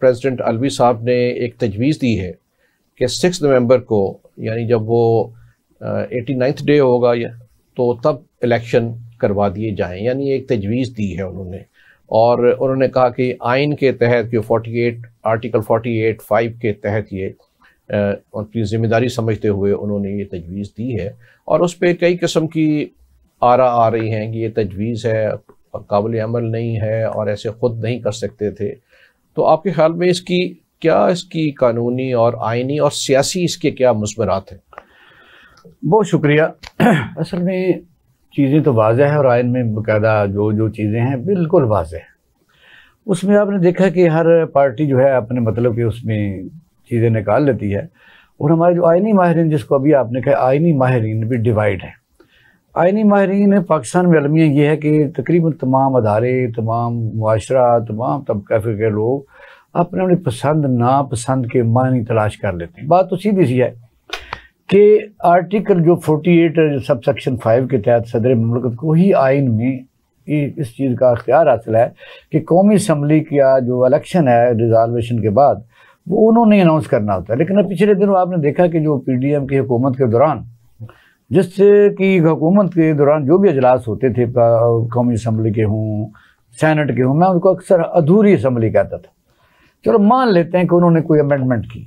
President Alvi साहब ने एक तजवीज़ दी है कि सिक्स नवंबर को यानी जब वो एटी नाइन्थ डे होगा तो तब इलेक्शन करवा दिए जाएं यानी एक तजवीज़ दी है उन्होंने और उन्होंने कहा कि आइन के तहत जो 48 आर्टिकल 48 फाइव के तहत ये उनकी ज़िम्मेदारी समझते हुए उन्होंने ये तजवीज़ दी है और उस पर कई किस्म की आरा आ रही हैं कि ये तजवीज़ है काबिल अमल नहीं है और ऐसे ख़ुद नहीं कर सकते थे तो आपके ख्याल में इसकी क्या इसकी कानूनी और आइनी और सियासी इसके क्या मजमरात हैं बहुत शुक्रिया असल में चीज़ें तो वाज है और आयन में बायदा जो जो चीज़ें हैं बिल्कुल वाज है उसमें आपने देखा कि हर पार्टी जो है अपने मतलब के उसमें चीज़ें निकाल लेती है और हमारे जो आइनी माहरीन जिसको अभी आपने कहा आइनी माहरीन भी डिवाइड है आइनी माहरीन पाकिस्तान में अलमिया ये है कि तकरीबन तमाम अदारे तमाम माशरा तमाम तबकाफे के लोग अपने अपने पसंद नापसंद के मानी तलाश कर लेते हैं बात तो सीधी सी है कि आर्टिकल जो एट सब सेक्शन फ़ाइव के तहत सदर ममलकत को ही आइन में इस चीज़ का अख्तियार हासिल है कि कौमी इसम्बली का जो अलेक्शन है रिजॉल्वेशन के बाद वो उन्होंने अनाउंस करना होता है लेकिन पिछले दिनों आपने देखा कि जो पी डी एम की हुकूमत के दौरान जिससे कि हुकूमत के दौरान जो भी अजलास होते थे कौमी असम्बली के हों सेनेट के हों मैं उनको अक्सर अधूरी असम्बली कहता था चलो मान लेते हैं कि उन्होंने कोई अमेंडमेंट की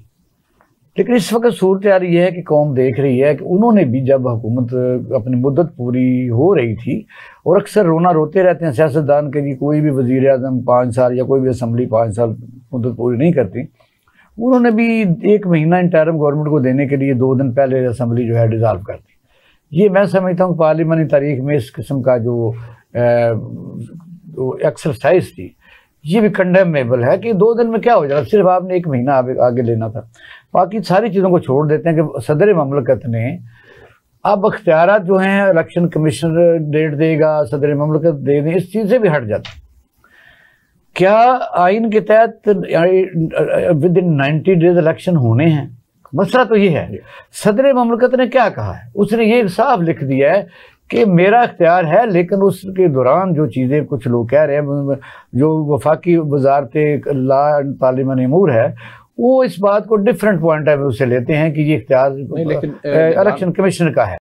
लेकिन इस वक्त सूरत आ रही है कि कौम देख रही है कि उन्होंने भी जब हुकूमत अपनी मुद्दत पूरी हो रही थी और अक्सर रोना रोते रहते हैं सियासतदान के लिए कोई भी वजीर अजम पाँच साल या कोई भी असम्बली पाँच साल मुद्दत पूरी नहीं करती उन्होंने भी एक महीना इंटरम गवर्नमेंट को देने के लिए दो दिन पहले असम्बली जो है डिज़ाल्व कर दी ये मैं समझता हूँ पार्लिमानी तारीख में इस किस्म का जो एक्सरसाइज थी ये भी कंडेमेबल है कि दो दिन में क्या हो जाएगा सिर्फ आपने एक महीना आगे लेना था बाकी सारी चीज़ों को छोड़ देते हैं कि सदर ममलकत ने अब अख्तियार जो हैं इलेक्शन कमीशनर डेट देगा सदर ममलकत दे दें इस चीज़ से भी हट जाते क्या आइन के तहत within ninety days election होने हैं मसला तो ये है सदर ममलकत ने क्या कहा है उसने ये साफ लिख दिया है कि मेरा अख्तियार है लेकिन उसके दौरान जो चीज़ें कुछ लोग कह रहे हैं जो वफाकी वजारत ला एंड पार्लियामान अमूर है वो इस बात को डिफरेंट पॉइंट ऑफ व्यू से लेते हैं कि ये इख्तियार इलेक्शन कमीशन हाँ। का है